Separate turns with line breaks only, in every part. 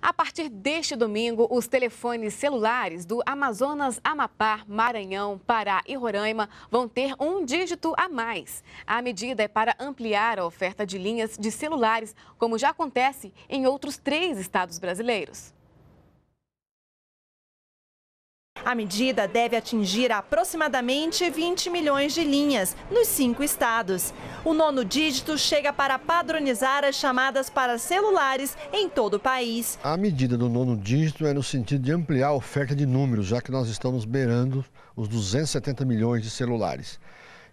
A partir deste domingo, os telefones celulares do Amazonas, Amapá, Maranhão, Pará e Roraima vão ter um dígito a mais. A medida é para ampliar a oferta de linhas de celulares, como já acontece em outros três estados brasileiros. A medida deve atingir aproximadamente 20 milhões de linhas nos cinco estados. O nono dígito chega para padronizar as chamadas para celulares em todo o país. A medida do nono dígito é no sentido de ampliar a oferta de números, já que nós estamos beirando os 270 milhões de celulares.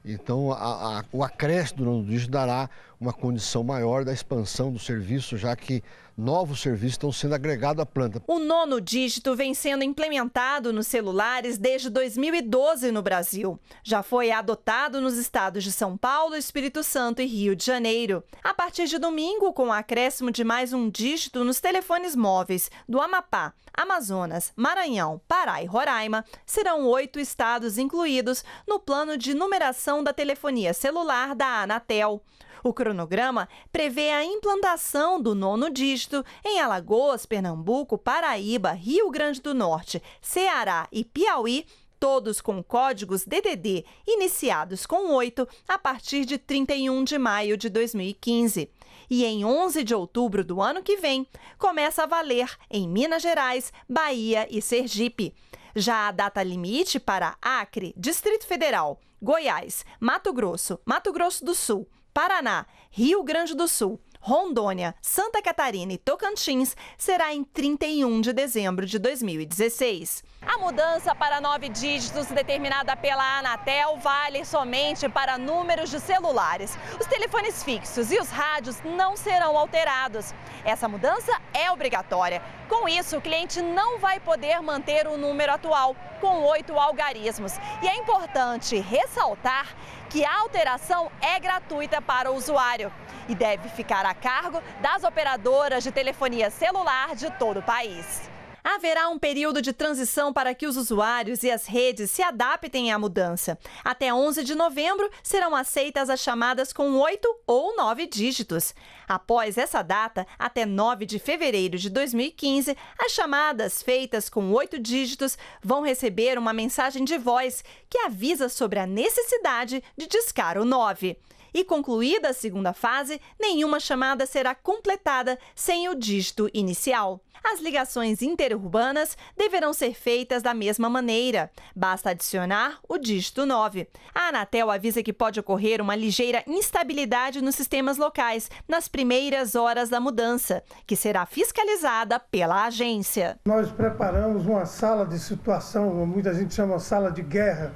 Então, a, a, o acréscimo do nono dígito dará uma condição maior da expansão do serviço, já que novos serviços estão sendo agregados à planta. O nono dígito vem sendo implementado nos celulares desde 2012 no Brasil. Já foi adotado nos estados de São Paulo, Espírito Santo e Rio de Janeiro. A partir de domingo, com o acréscimo de mais um dígito nos telefones móveis do Amapá, Amazonas, Maranhão, Pará e Roraima, serão oito estados incluídos no plano de numeração da Telefonia Celular da Anatel. O cronograma prevê a implantação do nono dígito em Alagoas, Pernambuco, Paraíba, Rio Grande do Norte, Ceará e Piauí, todos com códigos DDD iniciados com 8 a partir de 31 de maio de 2015. E em 11 de outubro do ano que vem, começa a valer em Minas Gerais, Bahia e Sergipe. Já a data limite para Acre, Distrito Federal, Goiás, Mato Grosso, Mato Grosso do Sul, Paraná, Rio Grande do Sul, Rondônia, Santa Catarina e Tocantins será em 31 de dezembro de 2016. A mudança para nove dígitos determinada pela Anatel vale somente para números de celulares. Os telefones fixos e os rádios não serão alterados. Essa mudança é obrigatória. Com isso, o cliente não vai poder manter o número atual, com oito algarismos. E é importante ressaltar que a alteração é gratuita para o usuário e deve ficar a cargo das operadoras de telefonia celular de todo o país. Haverá um período de transição para que os usuários e as redes se adaptem à mudança. Até 11 de novembro serão aceitas as chamadas com oito ou nove dígitos. Após essa data, até 9 de fevereiro de 2015, as chamadas feitas com oito dígitos vão receber uma mensagem de voz que avisa sobre a necessidade de discar o 9. E concluída a segunda fase, nenhuma chamada será completada sem o dígito inicial. As ligações inter urbanas deverão ser feitas da mesma maneira. Basta adicionar o dígito 9. A Anatel avisa que pode ocorrer uma ligeira instabilidade nos sistemas locais nas primeiras horas da mudança, que será fiscalizada pela agência. Nós preparamos uma sala de situação, muita gente chama sala de guerra,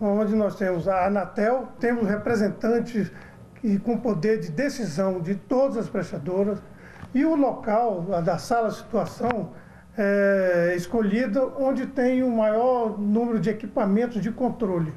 onde nós temos a Anatel, temos representantes e com poder de decisão de todas as prestadoras, e o local da sala de situação é, escolhida onde tem o maior número de equipamentos de controle.